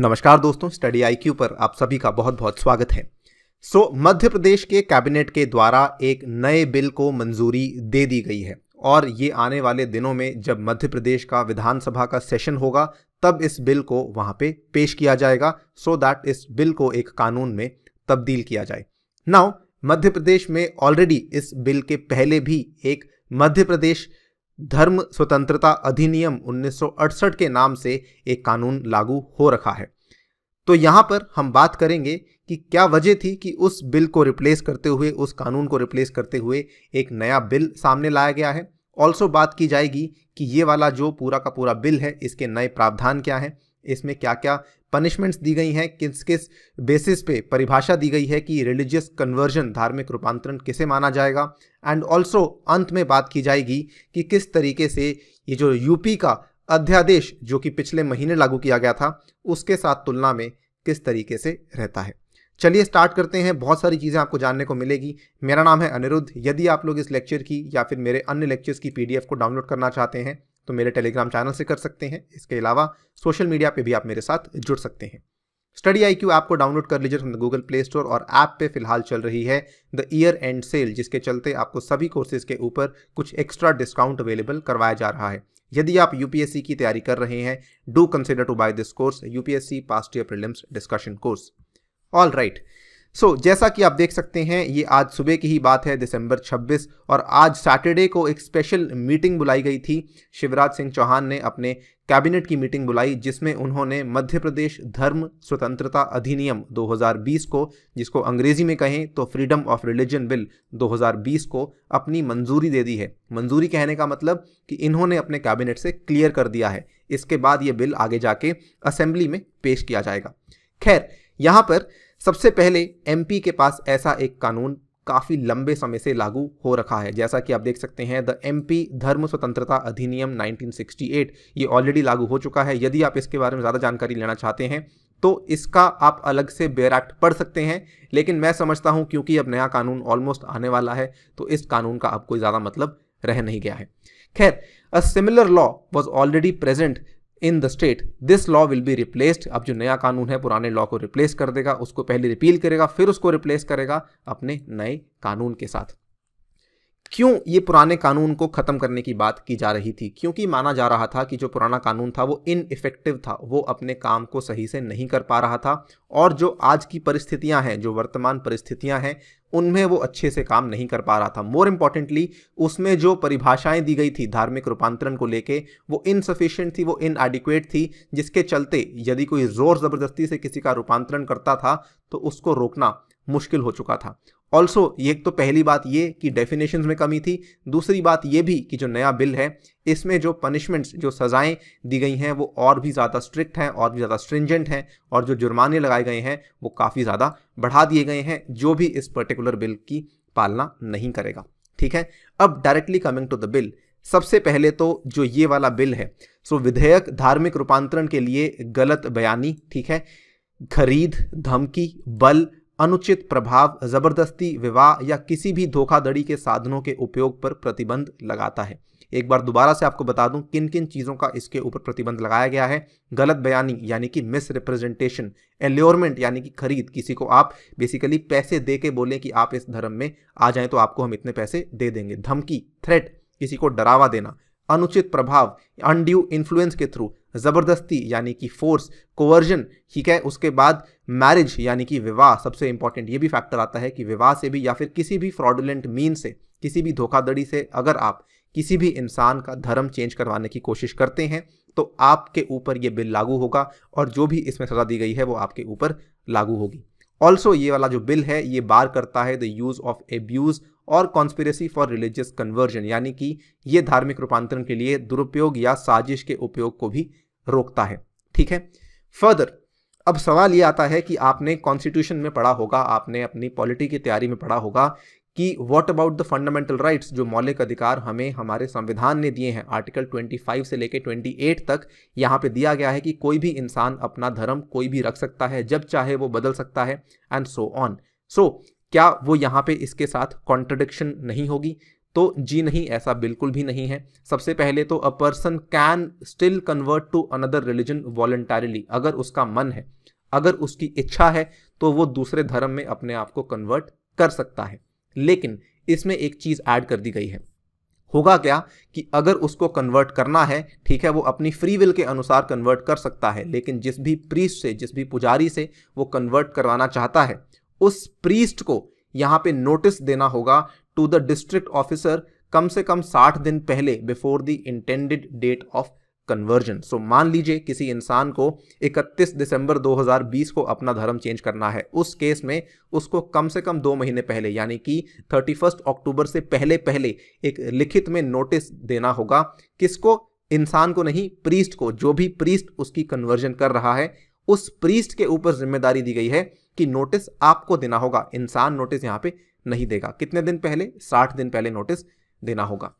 नमस्कार दोस्तों study IQ पर आप सभी का बहुत बहुत स्वागत है सो so, मध्य प्रदेश के कैबिनेट के द्वारा एक नए बिल को मंजूरी दे दी गई है और ये आने वाले दिनों में जब मध्य प्रदेश का विधानसभा का सेशन होगा तब इस बिल को वहां पे पेश किया जाएगा सो so दैट इस बिल को एक कानून में तब्दील किया जाए नाउ मध्य प्रदेश में ऑलरेडी इस बिल के पहले भी एक मध्य प्रदेश धर्म स्वतंत्रता अधिनियम 1968 के नाम से एक कानून लागू हो रखा है तो यहाँ पर हम बात करेंगे कि क्या वजह थी कि उस बिल को रिप्लेस करते हुए उस कानून को रिप्लेस करते हुए एक नया बिल सामने लाया गया है ऑल्सो बात की जाएगी कि ये वाला जो पूरा का पूरा बिल है इसके नए प्रावधान क्या हैं इसमें क्या क्या पनिशमेंट्स दी गई हैं किस किस बेसिस पे परिभाषा दी गई है कि रिलीजियस कन्वर्जन धार्मिक रूपांतरण किसे माना जाएगा एंड ऑल्सो अंत में बात की जाएगी कि किस तरीके से ये जो यूपी का अध्यादेश जो कि पिछले महीने लागू किया गया था उसके साथ तुलना में किस तरीके से रहता है चलिए स्टार्ट करते हैं बहुत सारी चीज़ें आपको जानने को मिलेगी मेरा नाम है अनिरुद्ध यदि आप लोग इस लेक्चर की या फिर मेरे अन्य लेक्चर्स की पीडीएफ को डाउनलोड करना चाहते हैं तो मेरे टेलीग्राम चैनल से कर सकते हैं इसके अलावा सोशल मीडिया पे भी आप मेरे साथ जुड़ सकते हैं स्टडी आई क्यू को डाउनलोड कर लीजिए from the Google Play Store और ऐप पे फिलहाल चल रही है द ईयर एंड सेल जिसके चलते आपको सभी कोर्सेज के ऊपर कुछ एक्स्ट्रा डिस्काउंट अवेलेबल करवाया जा रहा है यदि आप यूपीएससी की तैयारी कर रहे हैं do consider to buy this course UPSC past year prelims discussion course all right right. So so, जैसा कि आप देख सकते हैं ये आज सुबह की ही बात है दिसंबर 26 और आज सैटरडे को एक स्पेशल मीटिंग बुलाई गई थी शिवराज सिंह चौहान ने अपने कैबिनेट की मीटिंग बुलाई जिसमें उन्होंने मध्य प्रदेश धर्म स्वतंत्रता अधिनियम 2020 को जिसको अंग्रेजी में कहें तो फ्रीडम ऑफ रिलीजन बिल 2020 को अपनी मंजूरी दे दी है मंजूरी कहने का मतलब कि इन्होंने अपने कैबिनेट से क्लियर कर दिया है इसके बाद ये बिल आगे जाके असेंबली में पेश किया जाएगा खैर यहाँ पर सबसे पहले एमपी के पास ऐसा एक कानून काफ़ी लंबे समय से लागू हो रखा है जैसा कि आप देख सकते हैं द एमपी धर्म स्वतंत्रता अधिनियम 1968 ये ऑलरेडी लागू हो चुका है यदि आप इसके बारे में ज़्यादा जानकारी लेना चाहते हैं तो इसका आप अलग से बेर एक्ट पढ़ सकते हैं लेकिन मैं समझता हूं क्योंकि अब नया कानून ऑलमोस्ट आने वाला है तो इस कानून का अब कोई ज़्यादा मतलब रह नहीं गया है खैर a similar law was already present in the state this law will be replaced अब जो नया कानून है पुराने लॉ को रिप्लेस कर देगा उसको पहले रिपील करेगा फिर उसको रिप्लेस करेगा अपने नए कानून के साथ क्यों ये पुराने कानून को ख़त्म करने की बात की जा रही थी क्योंकि माना जा रहा था कि जो पुराना कानून था वो इनइफेक्टिव था वो अपने काम को सही से नहीं कर पा रहा था और जो आज की परिस्थितियां हैं जो वर्तमान परिस्थितियां हैं उनमें वो अच्छे से काम नहीं कर पा रहा था मोर इम्पॉर्टेंटली उसमें जो परिभाषाएं दी गई थी धार्मिक रूपांतरण को लेके वो इनसफिशियंट थी वो इनएडिक्वेट थी जिसके चलते यदि कोई ज़ोर ज़बरदस्ती से किसी का रूपांतरण करता था तो उसको रोकना मुश्किल हो चुका था ऑल्सो ये तो पहली बात ये कि डेफिनेशन में कमी थी दूसरी बात ये भी कि जो नया बिल है इसमें जो पनिशमेंट्स जो सज़ाएं दी गई हैं वो और भी ज़्यादा स्ट्रिक्ट हैं और भी ज़्यादा स्ट्रिंजेंट हैं और जो जुर्माने लगाए गए हैं वो काफ़ी ज़्यादा बढ़ा दिए गए हैं जो भी इस पर्टिकुलर बिल की पालना नहीं करेगा ठीक है अब directly coming to the bill सबसे पहले तो जो ये वाला बिल है सो विधेयक धार्मिक रूपांतरण के लिए गलत बयानी ठीक है खरीद धमकी बल अनुचित प्रभाव जबरदस्ती विवाह या किसी भी धोखाधड़ी के साधनों के उपयोग पर प्रतिबंध लगाता है एक बार दोबारा से आपको बता दूं किन किन चीज़ों का इसके ऊपर प्रतिबंध लगाया गया है गलत बयानी यानी कि मिस रिप्रेजेंटेशन एल्योरमेंट यानी कि खरीद किसी को आप बेसिकली पैसे दे के बोले कि आप इस धर्म में आ जाए तो आपको हम इतने पैसे दे देंगे धमकी थ्रेट किसी को डरावा देना अनुचित प्रभाव अनड्यू इन्फ्लुएंस के थ्रू ज़बरदस्ती यानी कि फोर्स कोवर्जन ठीक है उसके बाद मैरिज यानी कि विवाह सबसे इंपॉर्टेंट ये भी फैक्टर आता है कि विवाह से भी या फिर किसी भी फ्रॉडुलेंट मीन से किसी भी धोखाधड़ी से अगर आप किसी भी इंसान का धर्म चेंज करवाने की कोशिश करते हैं तो आपके ऊपर ये बिल लागू होगा और जो भी इसमें सजा दी गई है वो आपके ऊपर लागू होगी ऑल्सो ये वाला जो बिल है ये बार करता है द यूज़ ऑफ एब्यूज़ और कॉन्स्पिरेसी फॉर रिलीजियस कन्वर्जन यानी कि ये धार्मिक रूपांतरण के लिए दुरुपयोग या साजिश के उपयोग को भी रोकता है ठीक है फर्दर अब सवाल ये आता है कि आपने कॉन्स्टिट्यूशन में पढ़ा होगा आपने अपनी पॉलिटी की तैयारी में पढ़ा होगा कि what about the fundamental rights जो मौलिक अधिकार हमें हमारे संविधान ने दिए हैं आर्टिकल 25 से लेकर 28 तक यहाँ पे दिया गया है कि कोई भी इंसान अपना धर्म कोई भी रख सकता है जब चाहे वो बदल सकता है एंड सो ऑन सो क्या वो यहाँ पे इसके साथ कॉन्ट्रडिक्शन नहीं होगी तो जी नहीं ऐसा बिल्कुल भी नहीं है सबसे पहले तो a person can still convert to another religion voluntarily अगर उसका मन है अगर उसकी इच्छा है तो वो दूसरे धर्म में अपने आप को कन्वर्ट कर सकता है लेकिन इसमें एक चीज़ ऐड कर दी गई है होगा क्या कि अगर उसको कन्वर्ट करना है ठीक है वो अपनी फ्री विल के अनुसार कन्वर्ट कर सकता है लेकिन जिस भी प्रीस्ट से जिस भी पुजारी से वो कन्वर्ट करवाना चाहता है उस प्रीस्ट को यहाँ पे नोटिस देना होगा टू द डिस्ट्रिक्ट ऑफिसर कम से कम 60 दिन पहले before the intended date of conversion so मान लीजिए किसी इंसान को 31 दिसंबर 2020 को अपना धर्म चेंज करना है उस केस में उसको कम से कम दो महीने पहले यानी कि 31 अक्टूबर से पहले पहले एक लिखित में नोटिस देना होगा किसको इंसान को नहीं प्रीस्ट को जो भी प्रीस्ट उसकी कन्वर्जन कर रहा है उस प्रीस्ट के ऊपर जिम्मेदारी दी गई है कि नोटिस आपको देना होगा इंसान नोटिस यहाँ पे नहीं देगा कितने दिन पहले साठ दिन पहले नोटिस देना होगा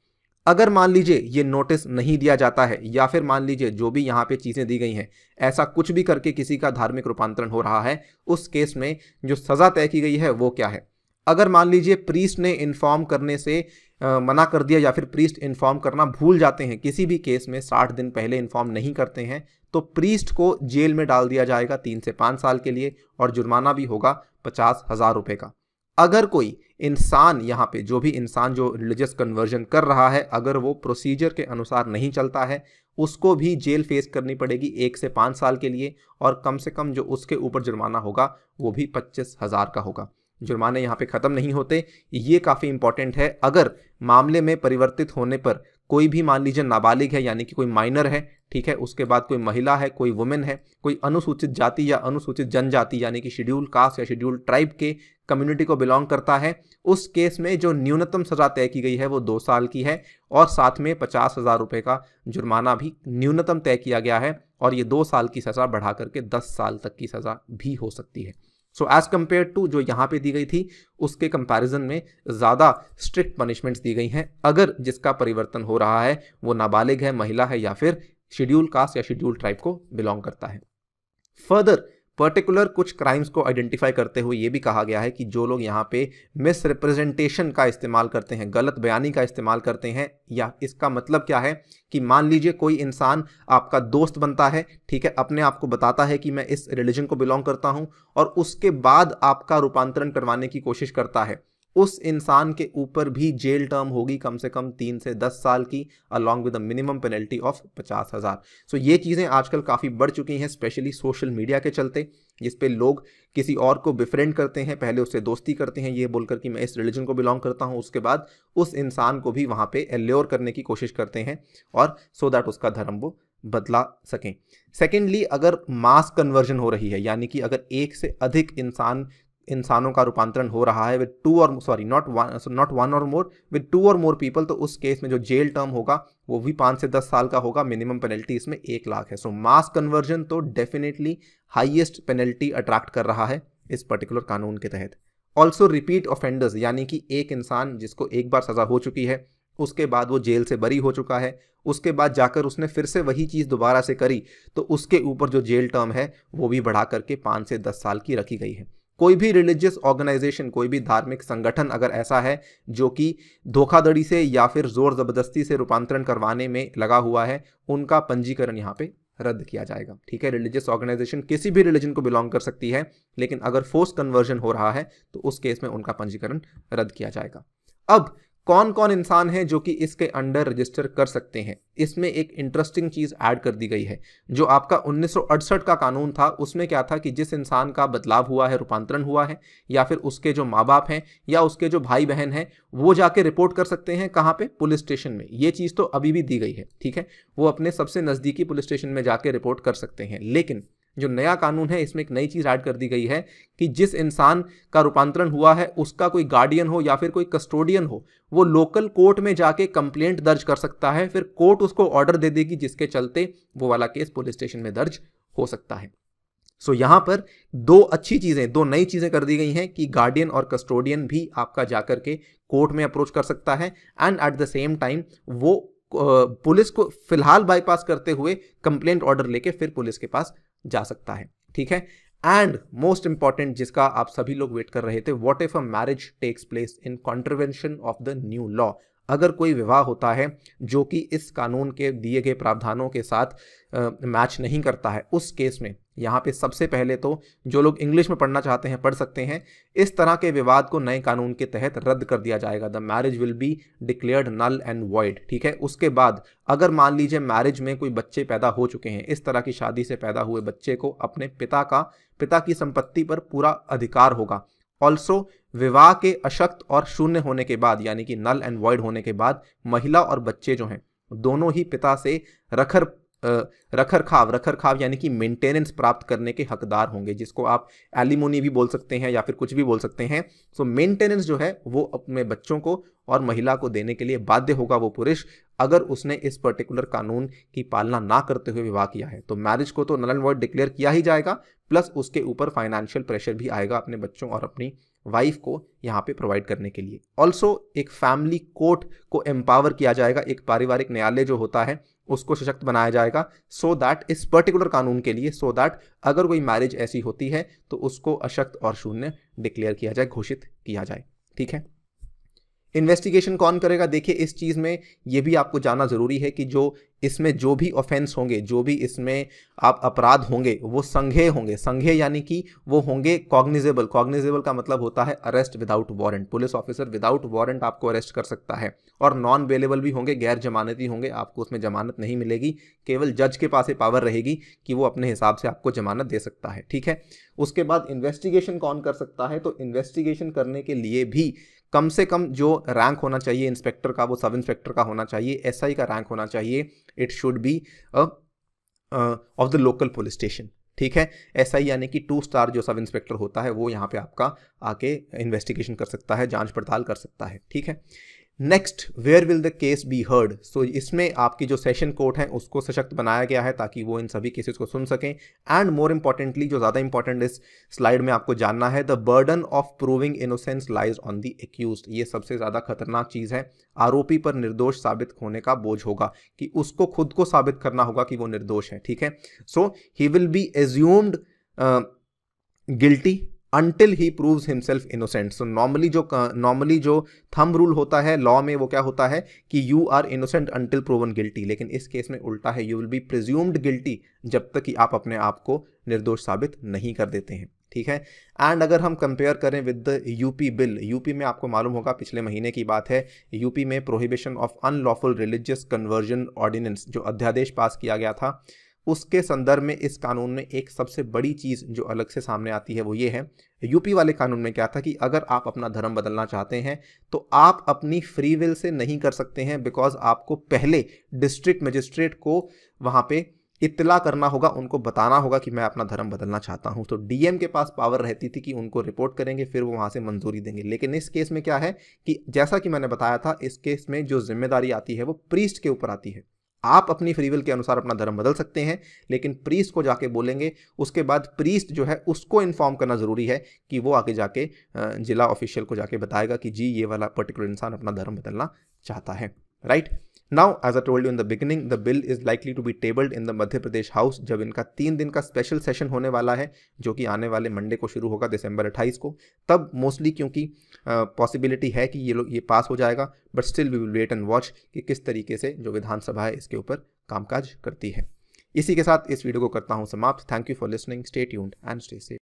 अगर मान लीजिए ये नोटिस नहीं दिया जाता है या फिर मान लीजिए जो भी यहाँ पे चीज़ें दी गई हैं ऐसा कुछ भी करके किसी का धार्मिक रूपांतरण हो रहा है उस केस में जो सज़ा तय की गई है वो क्या है अगर मान लीजिए प्रीस्ट ने इन्फॉर्म करने से आ, मना कर दिया या फिर प्रीस्ट इन्फॉर्म करना भूल जाते हैं किसी भी केस में साठ दिन पहले इन्फॉर्म नहीं करते हैं तो प्रीस्ट को जेल में डाल दिया जाएगा तीन से पाँच साल के लिए और जुर्माना भी होगा पचास हज़ार रुपये का अगर कोई इंसान यहाँ पे जो भी इंसान जो रिलीजियस कन्वर्जन कर रहा है अगर वो प्रोसीजर के अनुसार नहीं चलता है उसको भी जेल फेस करनी पड़ेगी एक से पाँच साल के लिए और कम से कम जो उसके ऊपर जुर्माना होगा वो भी पच्चीस हज़ार का होगा जुर्माने यहाँ पे ख़त्म नहीं होते ये काफ़ी इंपॉर्टेंट है अगर मामले में परिवर्तित होने पर कोई भी मान लीजिए नाबालिग है यानी कि कोई माइनर है ठीक है उसके बाद कोई महिला है कोई वुमेन है कोई अनुसूचित जाति या अनुसूचित जनजाति यानी कि शेड्यूल कास्ट या शेड्यूल ट्राइब के कम्युनिटी को बिलोंग करता है उस केस में जो न्यूनतम सज़ा तय की गई है वो दो साल की है और साथ में पचास हज़ार रुपये का जुर्माना भी न्यूनतम तय किया गया है और ये दो साल की सज़ा बढ़ा करके दस साल तक की सज़ा भी हो सकती है सो एज़ कम्पेयर टू जो यहाँ पे दी गई थी उसके कंपैरिजन में ज़्यादा स्ट्रिक्ट पनिशमेंट्स दी गई हैं अगर जिसका परिवर्तन हो रहा है वो नाबालिग है महिला है या फिर शेड्यूल कास्ट या शेड्यूल ट्राइब को बिलोंग करता है फर्दर पर्टिकुलर कुछ क्राइम्स को आइडेंटिफाई करते हुए ये भी कहा गया है कि जो लोग यहाँ पे मिसरिप्रेजेंटेशन का इस्तेमाल करते हैं गलत बयानी का इस्तेमाल करते हैं या इसका मतलब क्या है कि मान लीजिए कोई इंसान आपका दोस्त बनता है ठीक है अपने आप को बताता है कि मैं इस रिलीजन को बिलोंग करता हूँ और उसके बाद आपका रूपांतरण करवाने की कोशिश करता है उस इंसान के ऊपर भी जेल टर्म होगी कम से कम तीन से दस साल की along with minimum penalty of पचास हज़ार सो ये चीज़ें आजकल काफ़ी बढ़ चुकी हैं स्पेशली सोशल मीडिया के चलते जिस पे लोग किसी और को बिफ्रेंड करते हैं पहले उससे दोस्ती करते हैं ये बोलकर कि मैं इस रिलीजन को बिलोंग करता हूँ उसके बाद उस इंसान को भी वहाँ पे एल्योर करने की कोशिश करते हैं और सो so दैट उसका धर्म वो बदला सकें सेकेंडली अगर मास कन्वर्जन हो रही है यानी कि अगर एक से अधिक इंसान इंसानों का रूपांतरण हो रहा है with two or sorry not one not one or more with two और मोर पीपल तो उस केस में जो जेल टर्म होगा वो भी पाँच से दस साल का होगा मिनिमम पेनल्टी इसमें एक लाख है सो मास कन्वर्जन तो डेफिनेटली हाइएस्ट पेनल्टी अट्रैक्ट कर रहा है इस पर्टिकुलर कानून के तहत ऑल्सो रिपीट ऑफेंडर्स यानी कि एक इंसान जिसको एक बार सज़ा हो चुकी है उसके बाद वो जेल से बरी हो चुका है उसके बाद जाकर उसने फिर से वही चीज़ दोबारा से करी तो उसके ऊपर जो जेल टर्म है वो भी बढ़ा करके पाँच से दस साल की रखी गई है कोई भी रिलीजियस ऑर्गेनाइजेशन कोई भी धार्मिक संगठन अगर ऐसा है जो कि धोखाधड़ी से या फिर ज़ोर ज़बरदस्ती से रूपांतरण करवाने में लगा हुआ है उनका पंजीकरण यहाँ पे रद्द किया जाएगा ठीक है रिलीजियस ऑर्गेनाइजेशन किसी भी रिलीजन को बिलोंग कर सकती है लेकिन अगर फोर्स कन्वर्जन हो रहा है तो उस केस में उनका पंजीकरण रद्द किया जाएगा अब कौन कौन इंसान हैं जो कि इसके अंडर रजिस्टर कर सकते हैं इसमें एक इंटरेस्टिंग चीज़ ऐड कर दी गई है जो आपका उन्नीस का कानून था उसमें क्या था कि जिस इंसान का बदलाव हुआ है रूपांतरण हुआ है या फिर उसके जो माँ बाप हैं या उसके जो भाई बहन हैं वो जाके रिपोर्ट कर सकते हैं कहाँ पे पुलिस स्टेशन में ये चीज़ तो अभी भी दी गई है ठीक है वो अपने सबसे नज़दीकी पुलिस स्टेशन में जाके रिपोर्ट कर सकते हैं लेकिन जो नया कानून है इसमें एक नई चीज़ ऐड कर दी गई है कि जिस इंसान का रूपांतरण हुआ है उसका कोई गार्डियन हो या फिर कोई कस्टोडियन हो वो लोकल कोर्ट में जाके कंप्लेंट दर्ज कर सकता है फिर कोर्ट उसको ऑर्डर दे देगी जिसके चलते वो वाला केस पुलिस स्टेशन में दर्ज हो सकता है सो so, यहाँ पर दो अच्छी चीज़ें दो नई चीज़ें कर दी गई हैं कि गार्डियन और कस्टोडियन भी आपका जाकर के कोर्ट में अप्रोच कर सकता है and at the same time वो पुलिस को फिलहाल बाईपास करते हुए कंप्लेंट ऑर्डर लेके फिर पुलिस के पास जा सकता है ठीक है एंड मोस्ट इंपॉर्टेंट जिसका आप सभी लोग वेट कर रहे थे what if a marriage takes place in contravention of the new law अगर कोई विवाह होता है जो कि इस कानून के दिए गए प्रावधानों के साथ मैच नहीं करता है उस केस में यहाँ पे सबसे पहले तो जो लोग इंग्लिश में पढ़ना चाहते हैं पढ़ सकते हैं इस तरह के विवाद को नए कानून के तहत रद्द कर दिया जाएगा the marriage will be declared null and void ठीक है उसके बाद अगर मान लीजिए मैरिज में कोई बच्चे पैदा हो चुके हैं इस तरह की शादी से पैदा हुए बच्चे को अपने पिता का पिता की संपत्ति पर पूरा अधिकार होगा ऑल्सो विवाह के अशक्त और शून्य होने के बाद यानी कि नल एंड वॉइड होने के बाद महिला और बच्चे जो हैं दोनों ही पिता से रखर रख रखाव रख रखाव यानी कि मेंटेनेंस प्राप्त करने के हकदार होंगे जिसको आप एलिमोनी भी बोल सकते हैं या फिर कुछ भी बोल सकते हैं सो so, मेंटेनेंस जो है वो अपने बच्चों को और महिला को देने के लिए बाध्य होगा वो पुरुष अगर उसने इस पर्टिकुलर कानून की पालना ना करते हुए विवाह किया है तो मैरिज को तो नल एंड वर्ड डिक्लेयर किया ही जाएगा प्लस उसके ऊपर फाइनेंशियल प्रेशर भी आएगा अपने बच्चों और अपनी वाइफ को यहाँ पे प्रोवाइड करने के लिए ऑल्सो एक फैमिली कोर्ट को एम्पावर किया जाएगा एक पारिवारिक न्यायालय जो होता है उसको सशक्त बनाया जाएगा सो so दैट इस पर्टिकुलर कानून के लिए सो so दैट अगर कोई मैरिज ऐसी होती है तो उसको अशक्त और शून्य डिक्लेयर किया जाए घोषित किया जाए ठीक है इन्वेस्टिगेशन कौन करेगा देखिए इस चीज़ में ये भी आपको जानना ज़रूरी है कि जो इसमें जो भी ऑफेंस होंगे जो भी इसमें आप अपराध होंगे वो संघे होंगे संघे यानी कि वो होंगे कॉग्निजेबल कॉग्निजेबल का मतलब होता है arrest without warrant police officer without warrant आपको अरेस्ट कर सकता है और नॉन अवेलेबल भी होंगे गैर जमानती होंगे आपको उसमें जमानत नहीं मिलेगी केवल जज के पास ये पावर रहेगी कि वो अपने हिसाब से आपको जमानत दे सकता है ठीक है उसके बाद इन्वेस्टिगेशन कौन कर सकता है तो इन्वेस्टिगेशन करने के लिए भी कम से कम जो रैंक होना चाहिए इंस्पेक्टर का वो सब इंस्पेक्टर का होना चाहिए एसआई का रैंक होना चाहिए it should be of the local police station ठीक है एस ही यानी कि टू स्टार जो सब इंस्पेक्टर होता है वो यहाँ पे आपका आके इन्वेस्टिगेशन कर सकता है जांच पड़ताल कर सकता है ठीक है next where will the case be heard so इसमें आपकी जो सेशन कोर्ट है उसको सशक्त बनाया गया है ताकि वो इन सभी केसेस को सुन सकें एंड मोर इंपॉर्टेंटली जो ज़्यादा इंपॉर्टेंट इस स्लाइड में आपको जानना है the burden of proving innocence lies on the accused ये सबसे ज़्यादा खतरनाक चीज़ है आरोपी पर निर्दोष साबित होने का बोझ होगा कि उसको खुद को साबित करना होगा कि वो निर्दोष है ठीक है so he will be assumed guilty until he proves himself innocent so normally जो नॉर्मली जो थम रूल होता है लॉ में वो क्या होता है कि you are innocent until proven guilty लेकिन इस केस में उल्टा है you will be presumed guilty जब तक कि आप अपने आप को निर्दोष साबित नहीं कर देते हैं ठीक है एंड अगर हम कंपेयर करें with the UP bill UP में आपको मालूम होगा पिछले महीने की बात है यूपी में prohibition of unlawful religious conversion ordinance जो अध्यादेश पास किया गया था उसके संदर्भ में इस कानून में एक सबसे बड़ी चीज़ जो अलग से सामने आती है वो ये है यूपी वाले कानून में क्या था कि अगर आप अपना धर्म बदलना चाहते हैं तो आप अपनी फ्री विल से नहीं कर सकते हैं बिकॉज आपको पहले डिस्ट्रिक्ट मजिस्ट्रेट को वहाँ पे इतला करना होगा उनको बताना होगा कि मैं अपना धर्म बदलना चाहता हूँ तो डीएम के पास पावर रहती थी कि उनको रिपोर्ट करेंगे फिर वो वहाँ से मंजूरी देंगे लेकिन इस केस में क्या है कि जैसा कि मैंने बताया था इस केस में जो जिम्मेदारी आती है वो प्रीस्ट के ऊपर आती है आप अपनी फ्रीविल के अनुसार अपना धर्म बदल सकते हैं लेकिन प्रीस्ट को जाके बोलेंगे उसके बाद प्रीस्ट जो है उसको इन्फॉर्म करना ज़रूरी है कि वो आगे जाके जिला ऑफिशियल को जाके बताएगा कि जी ये वाला पर्टिकुलर इंसान अपना धर्म बदलना चाहता है right now as a told in the beginning the bill is likely to be tabled in the Madhya Pradesh house जब इनका तीन दिन का स्पेशल सेशन होने वाला है जो कि आने वाले मंडे को शुरू होगा दिसंबर 28 को तब मोस्टली क्योंकि पॉसिबिलिटी uh, है कि ये लोग ये पास हो जाएगा but still we will wait and watch कि किस तरीके से जो विधानसभा है इसके ऊपर कामकाज करती है इसी के साथ इस वीडियो को करता हूँ समाप्त thank you for listening stay tuned and stay safe